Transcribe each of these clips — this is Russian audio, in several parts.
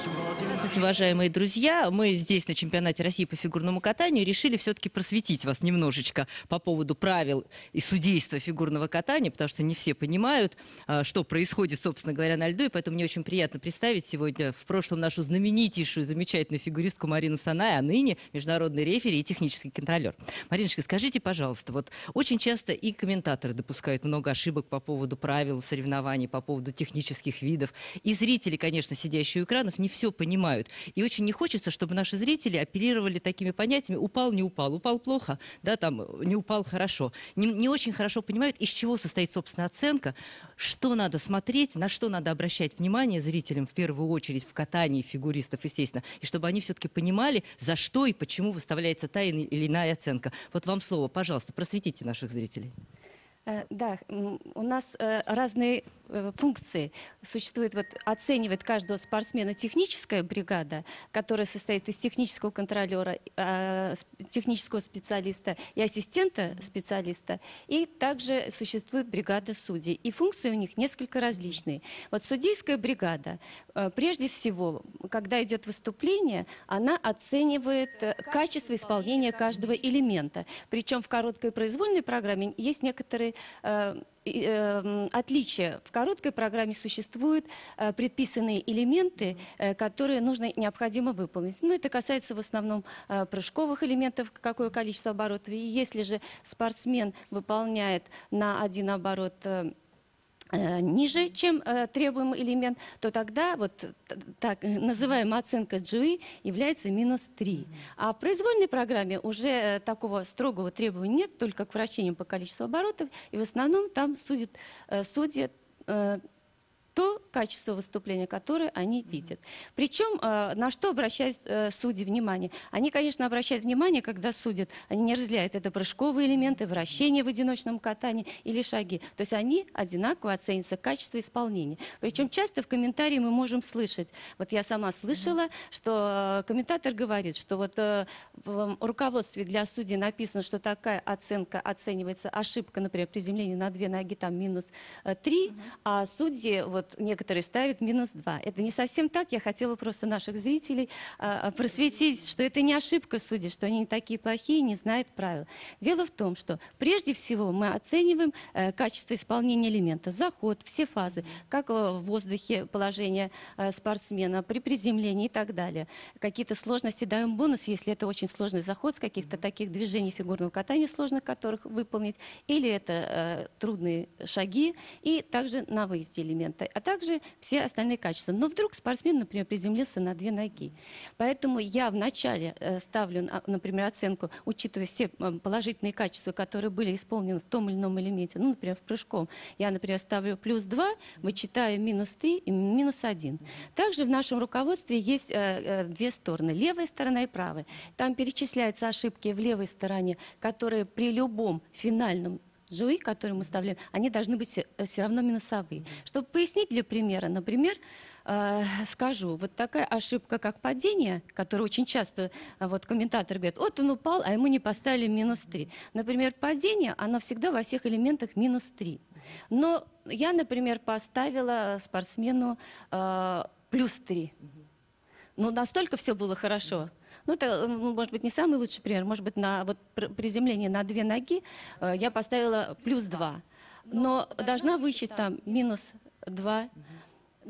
Здравствуйте, уважаемые друзья. Мы здесь, на чемпионате России по фигурному катанию, решили все-таки просветить вас немножечко по поводу правил и судейства фигурного катания, потому что не все понимают, а, что происходит, собственно говоря, на льду. И поэтому мне очень приятно представить сегодня в прошлом нашу знаменитейшую, замечательную фигуристку Марину Санай, а ныне международный рефери и технический контролер. Мариночка, скажите, пожалуйста, вот очень часто и комментаторы допускают много ошибок по поводу правил соревнований, по поводу технических видов, и зрители, конечно, сидящие у экранов, не не все понимают. И очень не хочется, чтобы наши зрители оперировали такими понятиями «упал, не упал», «упал плохо», да, там, «не упал хорошо». Не, не очень хорошо понимают, из чего состоит, собственно, оценка, что надо смотреть, на что надо обращать внимание зрителям в первую очередь в катании фигуристов, естественно, и чтобы они все-таки понимали, за что и почему выставляется та или иная оценка. Вот вам слово, пожалуйста, просветите наших зрителей. Э, да, у нас э, разные Э, функции. Существует, вот, оценивает каждого спортсмена техническая бригада, которая состоит из технического контролера, э, технического специалиста и ассистента специалиста. И также существует бригада судей. И функции у них несколько различные. Вот судейская бригада, э, прежде всего, когда идет выступление, она оценивает качество исполнения каждого элемента. Причем в короткой произвольной программе есть некоторые Эм, отличие. В короткой программе существуют э, предписанные элементы, э, которые нужно необходимо выполнить. Ну, это касается в основном э, прыжковых элементов, какое количество оборотов. И если же спортсмен выполняет на один оборот Э, ниже, чем э, требуемый элемент, то тогда вот так э, называемая оценка GUI является минус 3. А в произвольной программе уже такого строгого требования нет, только к вращению по количеству оборотов, и в основном там судят, судят то качество выступления, которое они видят. Причем э, на что обращают э, судьи внимание? Они, конечно, обращают внимание, когда судят, они не разделяют это прыжковые элементы, вращение в одиночном катании или шаги. То есть они одинаково оценятся качество исполнения. Причем часто в комментарии мы можем слышать, вот я сама слышала, что э, комментатор говорит, что вот в руководстве для судей написано, что такая оценка оценивается ошибка, например, приземление на две ноги там минус три, а судьи вот вот некоторые ставят минус 2. Это не совсем так. Я хотела просто наших зрителей а, а, просветить, что это не ошибка судей, что они не такие плохие, не знают правил. Дело в том, что прежде всего мы оцениваем э, качество исполнения элемента, заход, все фазы, как э, в воздухе положение э, спортсмена, при приземлении и так далее. Какие-то сложности даем бонус, если это очень сложный заход с каких-то таких движений фигурного катания, сложных которых выполнить, или это э, трудные шаги, и также на выезде элемента а также все остальные качества. Но вдруг спортсмен, например, приземлился на две ноги. Поэтому я вначале э, ставлю, а, например, оценку, учитывая все положительные качества, которые были исполнены в том или ином элементе, ну, например, в прыжком, я, например, ставлю плюс 2, вычитаю минус 3 и минус 1. Также в нашем руководстве есть э, э, две стороны, левая сторона и правая. Там перечисляются ошибки в левой стороне, которые при любом финальном жуи, которые мы вставляем, они должны быть все э, равно минусовые. Чтобы пояснить для примера, например, э, скажу, вот такая ошибка, как падение, которое очень часто э, вот комментатор говорит, вот он упал, а ему не поставили минус 3. Например, падение, оно всегда во всех элементах минус 3. Но я, например, поставила спортсмену э, плюс 3. Но ну, настолько все было хорошо, ну, это, э, может быть, не самый лучший пример. Может быть, на вот, приземление на две ноги э, я поставила плюс два, ну, Но должна вычесть там минус 2,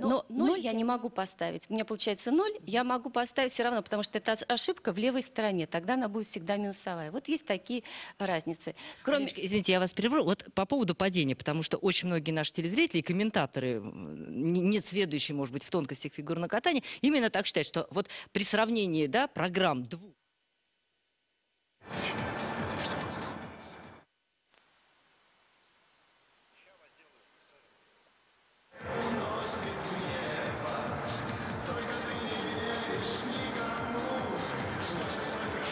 но, но ноль я не могу поставить. У меня получается ноль, я могу поставить все равно, потому что это ошибка в левой стороне, тогда она будет всегда минусовая. Вот есть такие разницы. Кроме... Олечка, извините, я вас перебру. Вот по поводу падения, потому что очень многие наши телезрители и комментаторы, не, не следующие, может быть, в тонкостях фигурного катания, именно так считают, что вот при сравнении да, программ двух...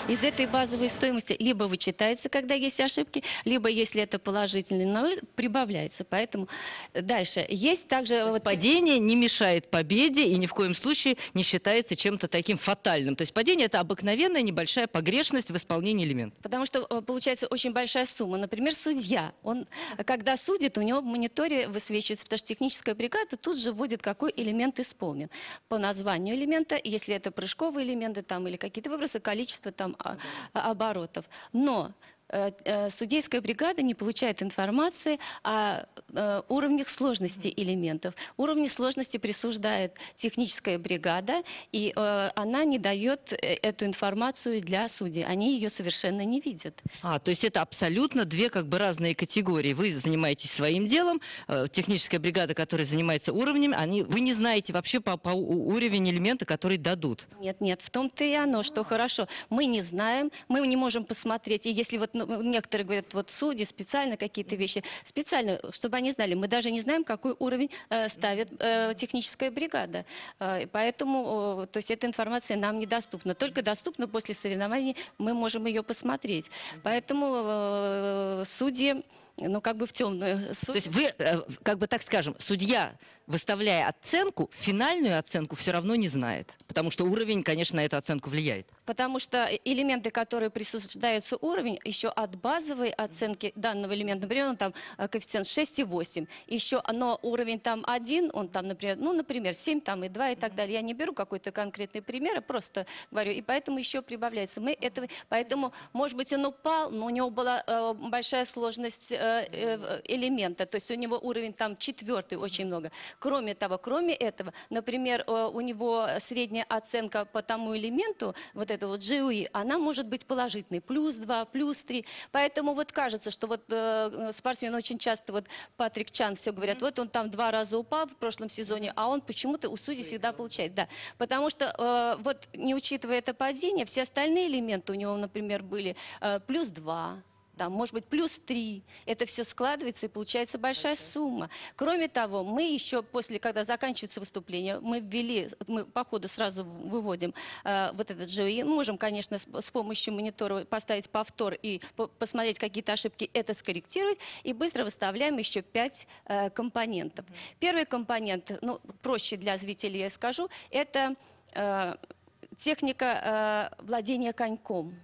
Из этой базовой стоимости либо вычитается, когда есть ошибки, либо, если это положительный налог, прибавляется. Поэтому дальше. Есть также... Вот... Падение не мешает победе и ни в коем случае не считается чем-то таким фатальным. То есть падение – это обыкновенная небольшая погрешность в исполнении элемента. Потому что э, получается очень большая сумма. Например, судья. Он, когда судит, у него в мониторе высвечивается, потому что техническая бригада тут же вводит, какой элемент исполнен. По названию элемента, если это прыжковые элементы там, или какие-то выбросы, количество там Э, оборотов. Но Э, э, судейская бригада не получает информации о э, уровнях сложности элементов. Уровни сложности присуждает техническая бригада, и она не дает эту информацию для судей. Они ее совершенно не видят. А, то есть это абсолютно две как бы разные категории. Вы занимаетесь своим делом, техническая бригада, которая занимается уровнем, они, вы не знаете вообще по, по уровень элемента, который дадут. Нет, нет, в том-то и оно, что хорошо. Мы не знаем, мы не можем посмотреть, и если вот ну, некоторые говорят, вот судьи специально какие-то вещи, специально, чтобы они знали. Мы даже не знаем, какой уровень э, ставит э, техническая бригада. Э, поэтому, то есть эта информация нам недоступна. Только доступна после соревнований, мы можем ее посмотреть. Поэтому судьи ну, как бы в темную. Суд... То есть вы, как бы так скажем, судья выставляя оценку, финальную оценку все равно не знает. Потому что уровень, конечно, на эту оценку влияет. Потому что э, элементы, которые присуждаются уровень, еще от базовой оценки данного элемента, например, он там э, коэффициент 6 и 8. Еще но уровень там 1, он там, например, ну, например, 7 там и 2 и так далее. Я не беру какой-то конкретный пример, а просто говорю. И поэтому еще прибавляется. Мы этого, поэтому, может быть, он упал, но у него была э, большая сложность э, э, э элемента. То есть у него уровень там четвертый очень много. Кроме того, кроме этого, например, э, у него средняя оценка по тому элементу, вот это вот GUI, она может быть положительной, плюс 2, плюс 3. Поэтому вот кажется, что вот э, э, спортсмен очень часто, вот Патрик Чан все говорят, вот он там два раза упал в прошлом сезоне, а он почему-то у судей всегда получает, да. Потому что э, вот не учитывая это падение, все остальные элементы у него, например, были э, плюс 2, там, может быть, плюс 3. Это все складывается и получается большая okay. сумма. Кроме того, мы еще после, когда заканчивается выступление, мы ввели, мы по ходу сразу выводим э, вот этот же, можем, конечно, с, с помощью монитора поставить повтор и по посмотреть какие-то ошибки, это скорректировать, и быстро выставляем еще 5 э, компонентов. Mm -hmm. Первый компонент, ну, проще для зрителей я скажу, это э, техника э, владения коньком.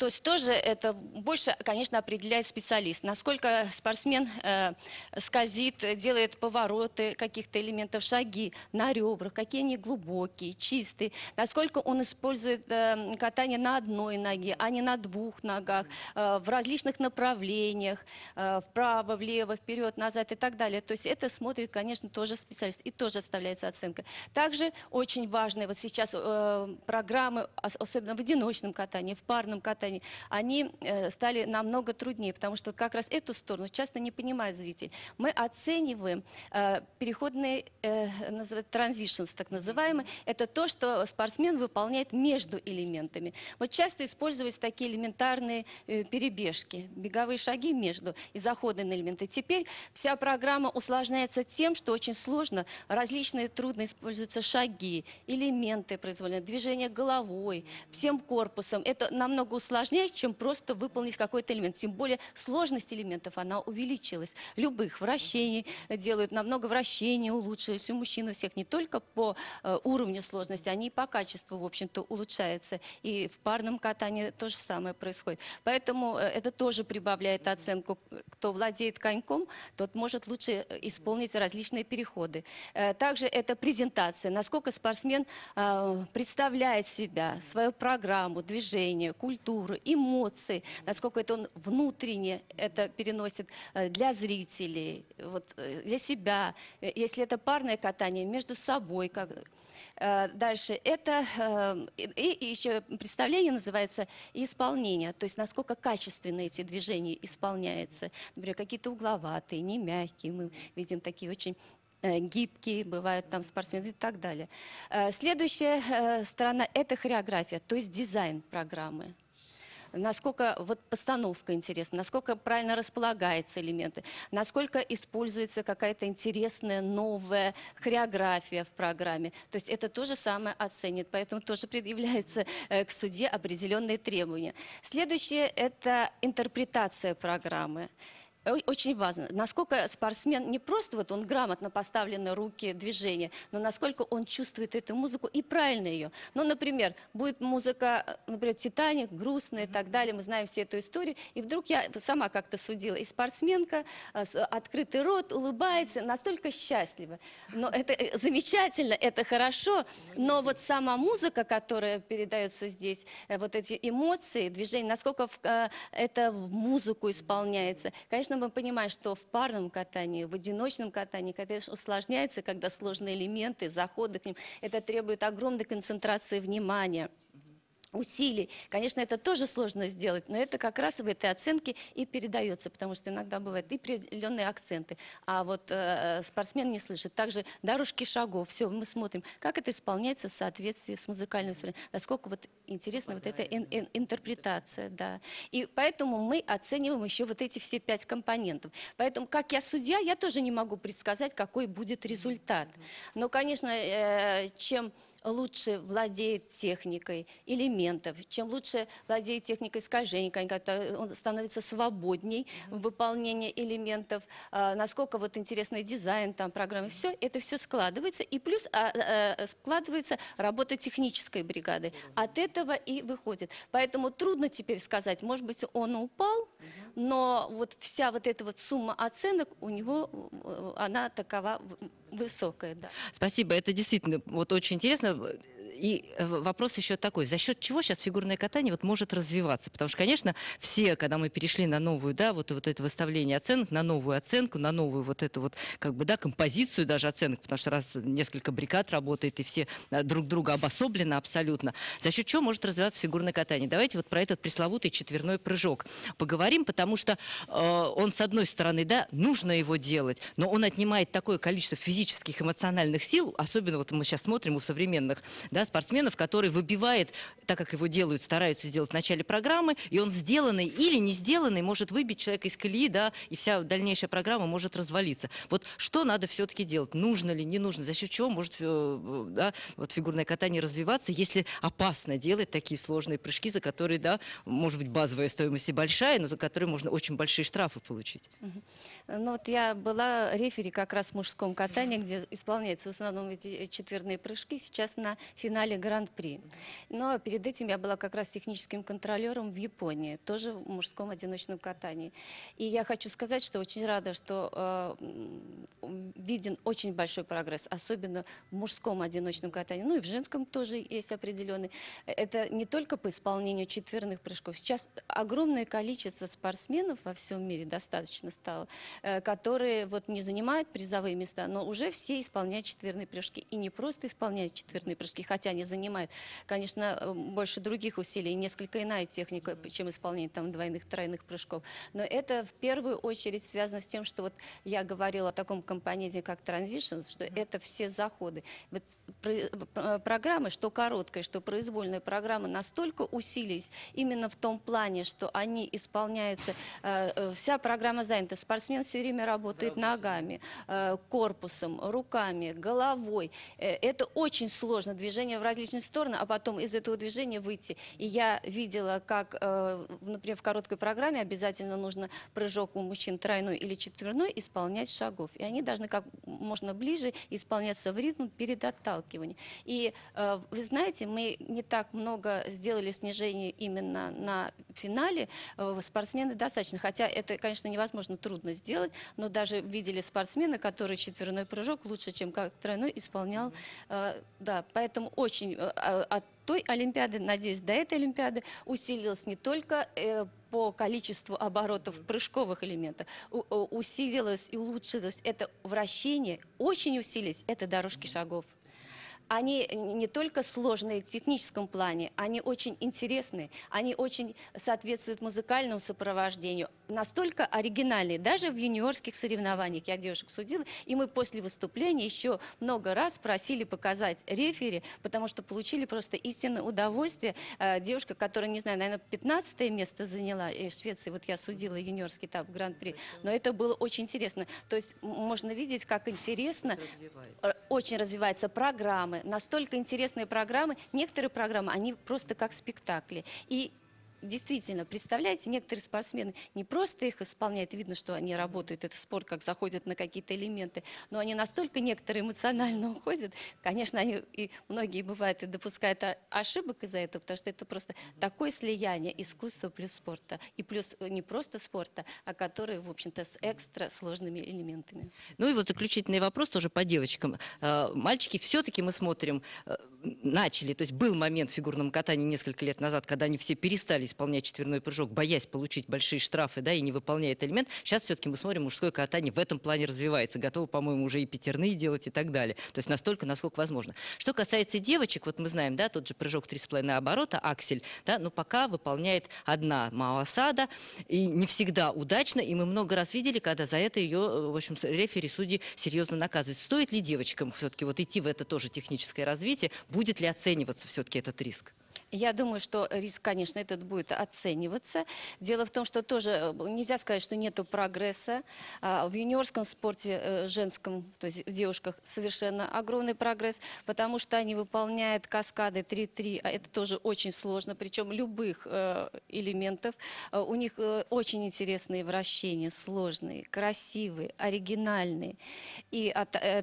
То есть тоже это больше, конечно, определяет специалист, насколько спортсмен э, скользит, делает повороты каких-то элементов, шаги на ребрах, какие они глубокие, чистые, насколько он использует э, катание на одной ноге, а не на двух ногах, э, в различных направлениях, э, вправо, влево, вперед, назад и так далее. То есть это смотрит, конечно, тоже специалист и тоже оставляется оценка. Также очень важны вот сейчас э, программы, особенно в одиночном катании, в парном катании, сами, они э, стали намного труднее, потому что как раз эту сторону часто не понимает зритель. Мы оцениваем э, переходные э, транзишнс, так называемый, Это то, что спортсмен выполняет между элементами. Вот часто используются такие элементарные перебежки, беговые шаги между и заходы на элементы. Теперь вся программа усложняется тем, что очень сложно, различные трудно используются шаги, элементы произвольные, движение головой, всем корпусом. Это намного усложняется сложнее, чем просто выполнить какой-то элемент. Тем более сложность элементов, она увеличилась. Любых вращений делают, намного вращений улучшились у мужчин, у всех не только по э, уровню сложности, они и по качеству, в общем-то, улучшаются. И в парном катании то же самое происходит. Поэтому э, это тоже прибавляет оценку. Кто владеет коньком, тот может лучше э, исполнить различные переходы. Также это презентация, насколько спортсмен представляет себя, свою программу, движение, культуру, культуру, эмоции, насколько это он внутренне это переносит э, для зрителей, вот, э, для себя. Э, если это парное катание, между собой. Как... Дальше. Это и, и еще представление называется исполнение, то есть насколько качественно эти движения исполняются. Например, какие-то угловатые, не мягкие. Мы видим такие очень гибкие, бывают там спортсмены и так далее. Следующая сторона – это хореография, то есть дизайн программы насколько вот постановка интересна, насколько правильно располагаются элементы, насколько используется какая-то интересная новая хореография в программе. То есть это то же самое оценит, поэтому тоже предъявляется э, к суде определенные требования. Следующее – это интерпретация программы очень важно, насколько спортсмен не просто вот он грамотно поставлены руки, движения, но насколько он чувствует эту музыку и правильно ее. Ну, например, будет музыка, например, «Титаник», грустная и так далее, мы знаем всю эту историю. И вдруг я сама как-то судила, и спортсменка, э, открытый рот, улыбается, настолько счастлива. Но это э, замечательно, это хорошо, но вот сама музыка, которая передается здесь, э, вот эти эмоции, движения, насколько это в музыку исполняется, конечно, мы понимаем, что в парном катании, в одиночном катании, конечно, усложняется, когда сложные элементы, заходы к ним. Это требует огромной концентрации внимания усилий. Конечно, это тоже сложно сделать, но это как раз в этой оценке и передается, потому что иногда бывают и определенные акценты, а вот э, э спортсмен не слышит. Также дорожки шагов, все, мы смотрим, как это исполняется в соответствии с музыкальным инструментом, насколько вот интересна вот эта ин ин интерпретация, да. И поэтому мы оцениваем еще вот эти все пять компонентов. Поэтому, как я судья, я тоже не могу предсказать, какой будет результат. Но, конечно, э, э чем лучше владеет техникой элементов, чем лучше владеет техникой искажений, когда он становится свободней в выполнении элементов, а, насколько вот интересный дизайн там программы, все, это все складывается, и плюс а, а, складывается работа технической бригады. От этого и выходит. Поэтому трудно теперь сказать, может быть, он упал, но вот вся вот эта вот сумма оценок у него, э, э, она такова высокая. Да. Спасибо, это действительно вот очень интересно и э, вопрос еще такой, за счет чего сейчас фигурное катание вот может развиваться? Потому что, конечно, все, когда мы перешли на новую, да, вот, вот это выставление оценок, на новую оценку, на новую вот эту вот, как бы, да, композицию даже оценок, потому что раз несколько бригад работает, и все э, друг друга обособлены абсолютно, за счет чего может развиваться фигурное катание? Давайте вот про этот пресловутый четверной прыжок поговорим, потому что э, он, с одной стороны, да, нужно его делать, но он отнимает такое количество физических, эмоциональных сил, особенно вот мы сейчас смотрим у современных, да, спортсменов, который выбивает, так как его делают, стараются сделать в начале программы, и он сделанный или не сделанный может выбить человека из колеи, да, и вся дальнейшая программа может развалиться. Вот что надо все-таки делать? Нужно ли, не нужно? За счет чего может э, э, да, вот фигурное катание развиваться, если опасно делать такие сложные прыжки, за которые, да, может быть, базовая стоимость и большая, но за которые можно очень большие штрафы получить? Ну вот я была рефери как раз в мужском катании, где исполняются в основном эти э, четверные прыжки. Сейчас на финале финале Гран-при. Но перед этим я была как раз техническим контролером в Японии, тоже в мужском одиночном катании. И я хочу сказать, что очень рада, что э, виден очень большой прогресс, особенно в мужском одиночном катании, ну и в женском тоже есть определенный. Это не только по исполнению четверных прыжков. Сейчас огромное количество спортсменов во всем мире достаточно стало, э, которые вот не занимают призовые места, но уже все исполняют четверные прыжки. И не просто исполняют четверные прыжки, хотя они занимают, конечно, э, больше других усилий, несколько иная техника, чем исполнение там двойных, тройных прыжков. Но это в первую очередь связано с тем, что вот я говорила о таком компоненте, как транзишн, что это все заходы. Вот э, программы, что короткая, что произвольная программа, настолько усилились именно в том плане, что они исполняются, э, вся программа занята, спортсмен все время работает да, ногами, корпусом, руками, головой. Это очень сложно движение в различные стороны, а потом из этого движения выйти. И я видела, как, э, например, в короткой программе обязательно нужно прыжок у мужчин тройной или четверной исполнять шагов. И они должны как можно ближе исполняться в ритм перед отталкиванием. И э, вы знаете, мы не так много сделали снижений именно на финале. Э, спортсмены достаточно, хотя это, конечно, невозможно, трудно сделать, но даже видели спортсмена, который четверной прыжок лучше, чем как тройной исполнял. Да, поэтому очень э, а, от той Олимпиады, надеюсь, до этой Олимпиады усилилось не только э, по количеству оборотов прыжковых элементов, э, усилилось и улучшилось это вращение, очень усилились это дорожки шагов они не только сложные в техническом плане, они очень интересные, они очень соответствуют музыкальному сопровождению, настолько оригинальные, даже в юниорских соревнованиях. Я девушек судила, и мы после выступления еще много раз просили показать рефери, потому что получили просто истинное удовольствие. Э, девушка, которая, не знаю, наверное, 15 место заняла и э, в Швеции, вот я судила юниорский этап гран-при, но это было очень интересно. То есть можно видеть, как интересно, э, очень развиваются программы, настолько интересные программы. Некоторые программы, они просто как спектакли. И действительно, представляете, некоторые спортсмены не просто их исполняют, видно, что они работают, это спорт, как заходят на какие-то элементы, но они настолько некоторые эмоционально уходят, конечно, они и многие бывают и допускают ошибок из-за этого, потому что это просто такое слияние искусства плюс спорта, и плюс э, не просто спорта, а который в общем-то, с экстра сложными элементами. Ну и вот заключительный вопрос тоже по девочкам. Э, мальчики все-таки мы смотрим, э, начали, то есть был момент в фигурном катании несколько лет назад, когда они все перестали исполнять четверной прыжок, боясь получить большие штрафы, да, и не выполняет элемент. Сейчас все-таки мы смотрим, мужское катание в этом плане развивается. Готовы, по-моему, уже и пятерные делать и так далее. То есть настолько, насколько возможно. Что касается девочек, вот мы знаем, да, тот же прыжок 3,5 оборота, аксель, да, но пока выполняет одна малосада и не всегда удачно, и мы много раз видели, когда за это ее, э, в общем, рефери, судьи серьезно наказывают. Стоит ли девочкам все-таки вот идти в это тоже техническое развитие? Будет ли оцениваться все-таки этот риск? Я думаю, что риск, конечно, этот будет оцениваться. Дело в том, что тоже э, нельзя сказать, что нет прогресса. А, в юниорском спорте э, женском, то есть в девушках, совершенно огромный прогресс, потому что они выполняют каскады 3-3. А это тоже очень сложно, причем любых э, элементов. У них очень интересные вращения, сложные, красивые, оригинальные. И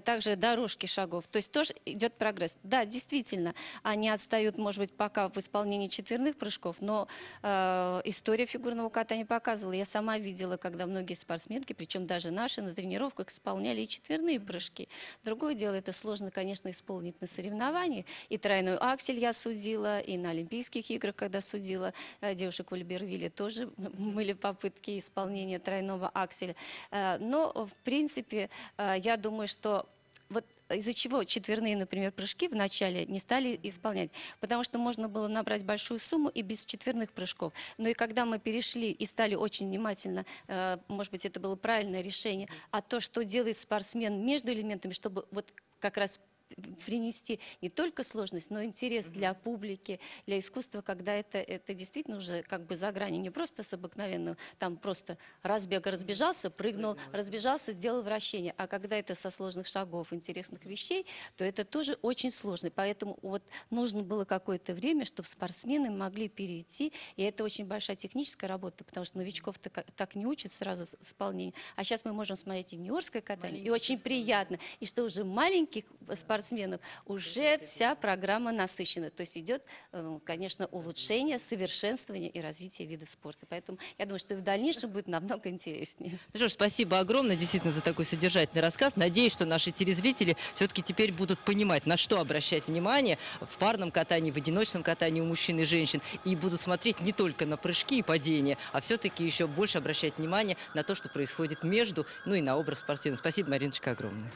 также дорожки шагов. То есть тоже идет прогресс. Да, действительно, они отстают, может быть, пока в в исполнении четверных прыжков, но э, история фигурного катания показывала. Я сама видела, когда многие спортсменки, причем даже наши, на тренировках исполняли и четверные прыжки. Другое дело, это сложно, конечно, исполнить на соревновании. И тройную аксель я судила, и на Олимпийских играх, когда судила э, девушек в Альбервилле, тоже были попытки исполнения тройного акселя. Э, но, в принципе, э, я думаю, что из-за чего четверные, например, прыжки вначале не стали исполнять, потому что можно было набрать большую сумму и без четверных прыжков. Но и когда мы перешли и стали очень внимательно, э, может быть, это было правильное решение, а то, что делает спортсмен между элементами, чтобы вот как раз принести не только сложность, но интерес для публики, для искусства, когда это, это действительно уже как бы за грани, не просто с обыкновенным, там просто разбег разбежался, прыгнул, разбежался, сделал вращение, а когда это со сложных шагов, интересных вещей, то это тоже очень сложно, поэтому вот нужно было какое-то время, чтобы спортсмены могли перейти, и это очень большая техническая работа, потому что новичков так, так не учат сразу с исполнения, а сейчас мы можем смотреть юниорское катание, Маленький и очень приятно, и что уже маленьких спортсменов спортсменов, уже вся программа насыщена. То есть идет, э, конечно, улучшение, совершенствование и развитие вида спорта. Поэтому я думаю, что в дальнейшем будет намного интереснее. Ну что ж, спасибо огромное действительно за такой содержательный рассказ. Надеюсь, что наши телезрители все-таки теперь будут понимать, на что обращать внимание в парном катании, в одиночном катании у мужчин и женщин. И будут смотреть не только на прыжки и падения, а все-таки еще больше обращать внимание на то, что происходит между, ну и на образ спортивного. Спасибо, Мариночка, огромное.